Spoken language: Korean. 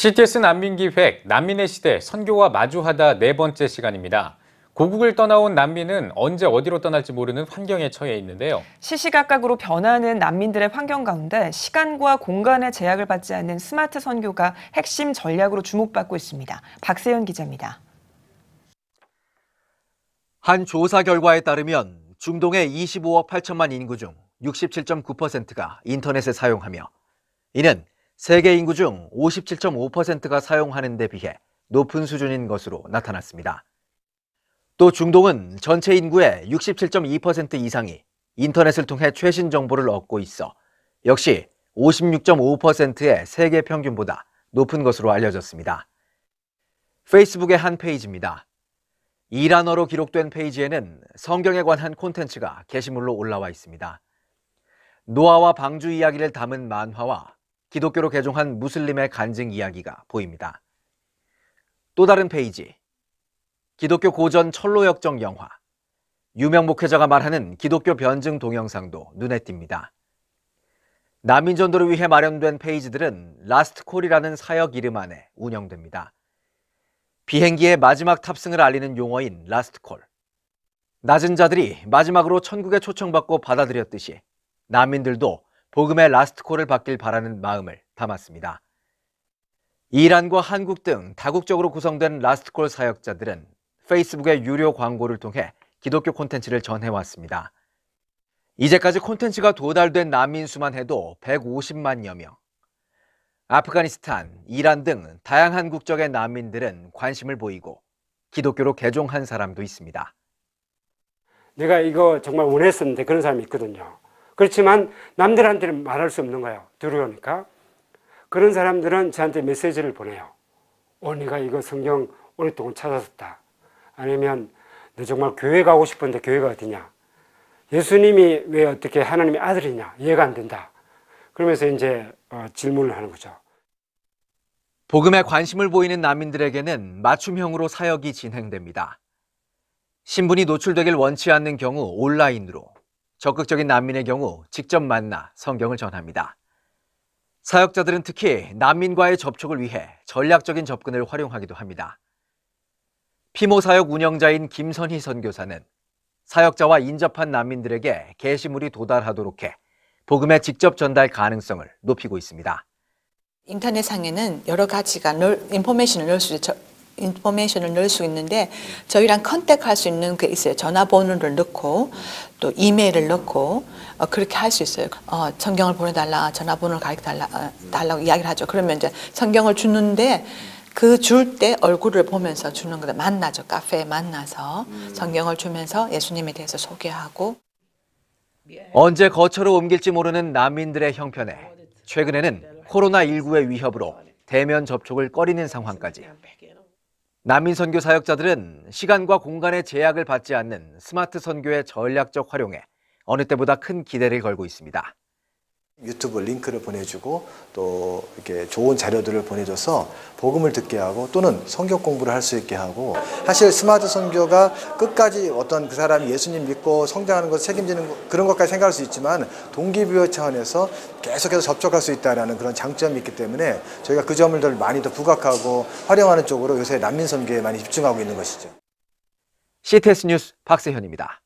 CTS 난민기획 난민의 시대 선교와 마주하다 네 번째 시간입니다. 고국을 떠나온 난민은 언제 어디로 떠날지 모르는 환경에 처해 있는데요. 시시각각으로 변하는 난민들의 환경 가운데 시간과 공간의 제약을 받지 않는 스마트 선교가 핵심 전략으로 주목받고 있습니다. 박세현 기자입니다. 한 조사 결과에 따르면 중동의 25억 8천만 인구 중 67.9%가 인터넷을 사용하며 이는 세계 인구 중 57.5%가 사용하는 데 비해 높은 수준인 것으로 나타났습니다. 또 중동은 전체 인구의 67.2% 이상이 인터넷을 통해 최신 정보를 얻고 있어 역시 56.5%의 세계 평균보다 높은 것으로 알려졌습니다. 페이스북의 한 페이지입니다. 이란어로 기록된 페이지에는 성경에 관한 콘텐츠가 게시물로 올라와 있습니다. 노아와 방주 이야기를 담은 만화와 기독교로 개종한 무슬림의 간증 이야기가 보입니다. 또 다른 페이지. 기독교 고전 철로역정 영화. 유명 목회자가 말하는 기독교 변증 동영상도 눈에 띕니다. 난민전도를 위해 마련된 페이지들은 라스트콜이라는 사역 이름 안에 운영됩니다. 비행기의 마지막 탑승을 알리는 용어인 라스트콜. 낮은 자들이 마지막으로 천국에 초청받고 받아들였듯이 난민들도 복음의 라스트콜을 받길 바라는 마음을 담았습니다. 이란과 한국 등 다국적으로 구성된 라스트콜 사역자들은 페이스북의 유료 광고를 통해 기독교 콘텐츠를 전해왔습니다. 이제까지 콘텐츠가 도달된 난민 수만 해도 150만여 명. 아프가니스탄, 이란 등 다양한 국적의 난민들은 관심을 보이고 기독교로 개종한 사람도 있습니다. 내가 이거 정말 원했었는데 그런 사람이 있거든요. 그렇지만 남들한테는 말할 수 없는 거예요. 두려우니까. 그런 사람들은 저한테 메시지를 보내요. 오, 어, 네가 이거 성경 오랫동안 찾았었다. 아니면 너 정말 교회 가고 싶은데 교회가 어디냐? 예수님이 왜 어떻게 하나님의 아들이냐? 이해가 안 된다. 그러면서 이제 어, 질문을 하는 거죠. 복음에 관심을 보이는 난민들에게는 맞춤형으로 사역이 진행됩니다. 신분이 노출되길 원치 않는 경우 온라인으로, 적극적인 난민의 경우 직접 만나 성경을 전합니다. 사역자들은 특히 난민과의 접촉을 위해 전략적인 접근을 활용하기도 합니다. 피모 사역 운영자인 김선희 선교사는 사역자와 인접한 난민들에게 게시물이 도달하도록 해 복음의 직접 전달 가능성을 높이고 있습니다. 인터넷상에는 여러 가지가 인포메이션을 넣을 수 인포메이션을 넣을 수 있는데 저희랑 컨택할 수 있는 게 있어요. 전화번호를 넣고 또 이메일을 넣고 어, 그렇게 할 수 있어요. 어, 성경을 보내달라, 전화번호를 가르쳐 달라, 어, 달라고 이야기를 하죠. 그러면 이제 성경을 주는데 그 줄 때 얼굴을 보면서 주는 거다. 만나죠. 카페에 만나서 성경을 주면서 예수님에 대해서 소개하고 언제 거처로 옮길지 모르는 난민들의 형편에 최근에는 코로나19의 위협으로 대면 접촉을 꺼리는 상황까지 난민 선교 사역자들은 시간과 공간의 제약을 받지 않는 스마트 선교의 전략적 활용에 어느 때보다 큰 기대를 걸고 있습니다. 유튜브 링크를 보내주고 또 이렇게 좋은 자료들을 보내줘서 복음을 듣게 하고 또는 성격 공부를 할 수 있게 하고 사실 스마트 선교가 끝까지 어떤 그 사람이 예수님 믿고 성장하는 것을 책임지는 그런 것까지 생각할 수 있지만 동기부여 차원에서 계속해서 접촉할 수 있다라는 그런 장점이 있기 때문에 저희가 그 점을 더 많이 더 부각하고 활용하는 쪽으로 요새 난민 선교에 많이 집중하고 있는 것이죠. CTS 뉴스 박세현입니다.